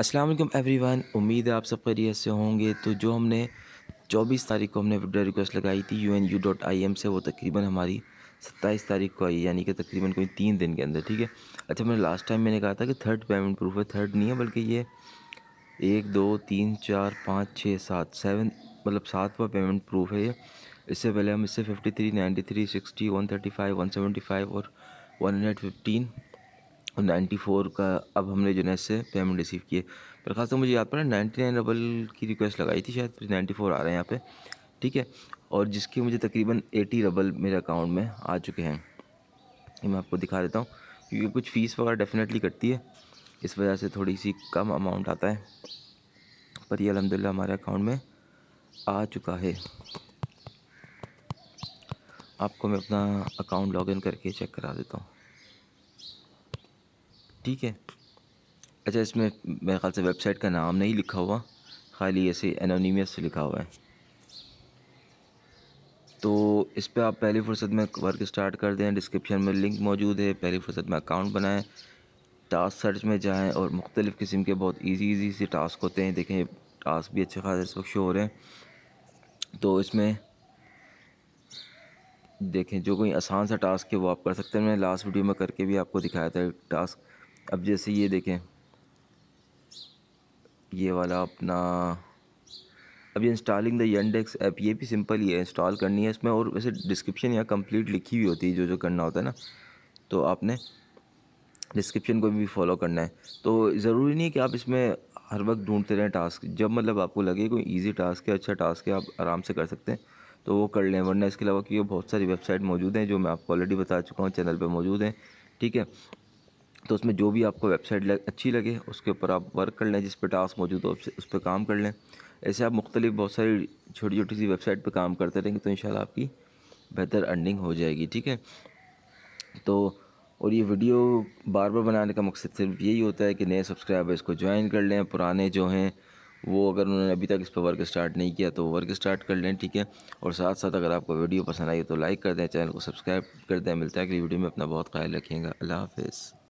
अस्सलाम वालेकुम एवरीवन उम्मीद है आप सब खैरियत से होंगे तो जो हमने 24 तारीख को हमने वीडियो रिक्वेस्ट लगाई थी U N U dot I M से वो तकरीबन हमारी सत्ताईस तारीख को आई यानी कि तकरीबन कोई तीन दिन के अंदर ठीक है अच्छा मैंने लास्ट टाइम मैंने कहा था कि थर्ड पेमेंट प्रूफ है थर्ड नहीं है बल्कि ये एक दो तीन चार पाँच छः सात सेवन मतलब सातवा पेमेंट प्रूफ है ये इससे पहले हम इससे fifty three ninety three sixty one thirty five one seventy five और one hundred fifteen ninety four का अब हमने जो है पेमेंट रिसीव किए पर खास तो मुझे याद पड़ा नाइन्टी नाइन डबल की रिक्वेस्ट लगाई थी शायद फिर नाइन्टी फोर आ रहे हैं यहाँ पे ठीक है और जिसके मुझे तकरीबन एटी डबल मेरे अकाउंट में आ चुके हैं ये मैं आपको दिखा देता हूँ क्योंकि कुछ फ़ीस वगैरह डेफिनेटली कटती है इस वजह से थोड़ी सी कम अमाउंट आता है पर ये अलहमदिल्ला हमारे अकाउंट में आ चुका है आपको मैं अपना अकाउंट लॉगिन करके चेक करा देता हूँ ठीक है अच्छा इसमें मेरे ख्याल से वेबसाइट का नाम नहीं लिखा हुआ खाली ऐसे एनोनीमियस लिखा हुआ है तो इस पर आप पहली फुर्सत में वर्क स्टार्ट कर दें डिस्क्रिप्शन में लिंक मौजूद है पहली फुर्सत में अकाउंट बनाएं टास्क सर्च में जाएं और मुख्तलिफ़ किस्म के बहुत इजी इजी से टास्क होते हैं देखें टास्क भी अच्छे खास इस वक्त शो हो रहे हैं तो इसमें देखें जो कोई आसान सा टास्क है वो आप कर सकते हैं मैंने लास्ट वीडियो में करके भी आपको दिखाया था टास्क अब जैसे ये देखें ये वाला अपना अब ये इंस्टॉलिंग द यंडेक्स ऐप ये भी सिंपल ही है इंस्टॉल करनी है इसमें और वैसे डिस्क्रिप्शन यहाँ कंप्लीट लिखी हुई होती है जो जो करना होता है ना तो आपने डिस्क्रिप्शन को भी फॉलो करना है तो ज़रूरी नहीं है कि आप इसमें हर वक्त ढूंढते रहें टास्क जब मतलब आपको लगे कोई ईजी टास्क है अच्छा टास्क है आप आराम से कर सकते हैं तो वो कर लें वरना इसके अलावा क्योंकि बहुत सारी वेबसाइट मौजूद हैं जो मैं आपको ऑलरेडी बता चुका हूँ चैनल पर मौजूद हैं ठीक है तो उसमें जो भी आपको वेबसाइट लग, अच्छी लगे उसके ऊपर आप वर्क कर लें जिस पर टास्क मौजूद हो उस पर काम कर लें ऐसे आप मुख्तलिफ बहुत सारी छोटी छोटी सी वेबसाइट पर काम करते रहेंगे तो इन आपकी बेहतर अर्निंग हो जाएगी ठीक है तो और ये वीडियो बार बार बनाने का मकसद सिर्फ यही होता है कि नए सब्सक्राइबर इसको ज्वाइन कर लें पुराने जो हैं वो अगर उन्होंने अभी तक इस पर वर्क स्टार्ट नहीं किया तो वर्क स्टार्ट कर लें ठीक है और साथ साथ अगर आपको वीडियो पसंद आई तो लाइक कर दें चैनल को सब्सक्राइब कर दें मिलता है अगली वीडियो में अपना बहुत ख्याल रखेंगे अल्लाह हाफ़